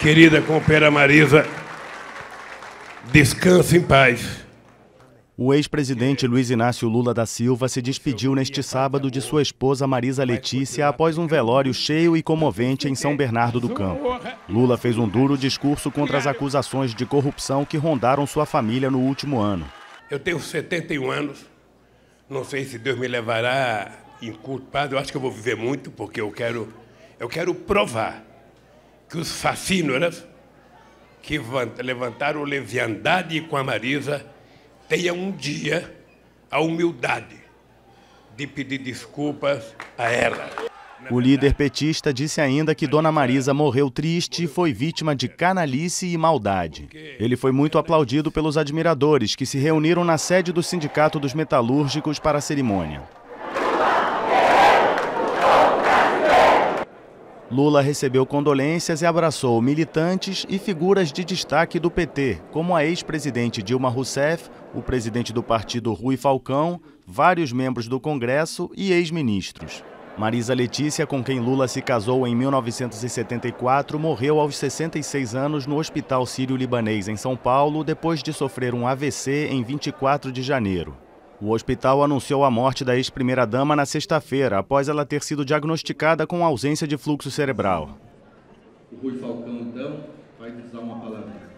Querida companheira Marisa, descanse em paz. O ex-presidente Luiz Inácio Lula da Silva se despediu neste sábado de sua esposa Marisa Letícia após um velório cheio e comovente em São Bernardo do Campo. Lula fez um duro discurso contra as acusações de corrupção que rondaram sua família no último ano. Eu tenho 71 anos, não sei se Deus me levará inculpado, eu acho que eu vou viver muito porque eu quero eu quero provar que os fascínoras que levantaram Leviandade com a Marisa tenham um dia a humildade de pedir desculpas a ela. O líder petista disse ainda que Dona Marisa morreu triste e foi vítima de canalice e maldade. Ele foi muito aplaudido pelos admiradores que se reuniram na sede do Sindicato dos Metalúrgicos para a cerimônia. Lula recebeu condolências e abraçou militantes e figuras de destaque do PT, como a ex-presidente Dilma Rousseff, o presidente do partido Rui Falcão, vários membros do Congresso e ex-ministros. Marisa Letícia, com quem Lula se casou em 1974, morreu aos 66 anos no Hospital Sírio-Libanês, em São Paulo, depois de sofrer um AVC em 24 de janeiro. O hospital anunciou a morte da ex-primeira-dama na sexta-feira, após ela ter sido diagnosticada com ausência de fluxo cerebral. O Rui Falcão, então, vai dizer uma palavra.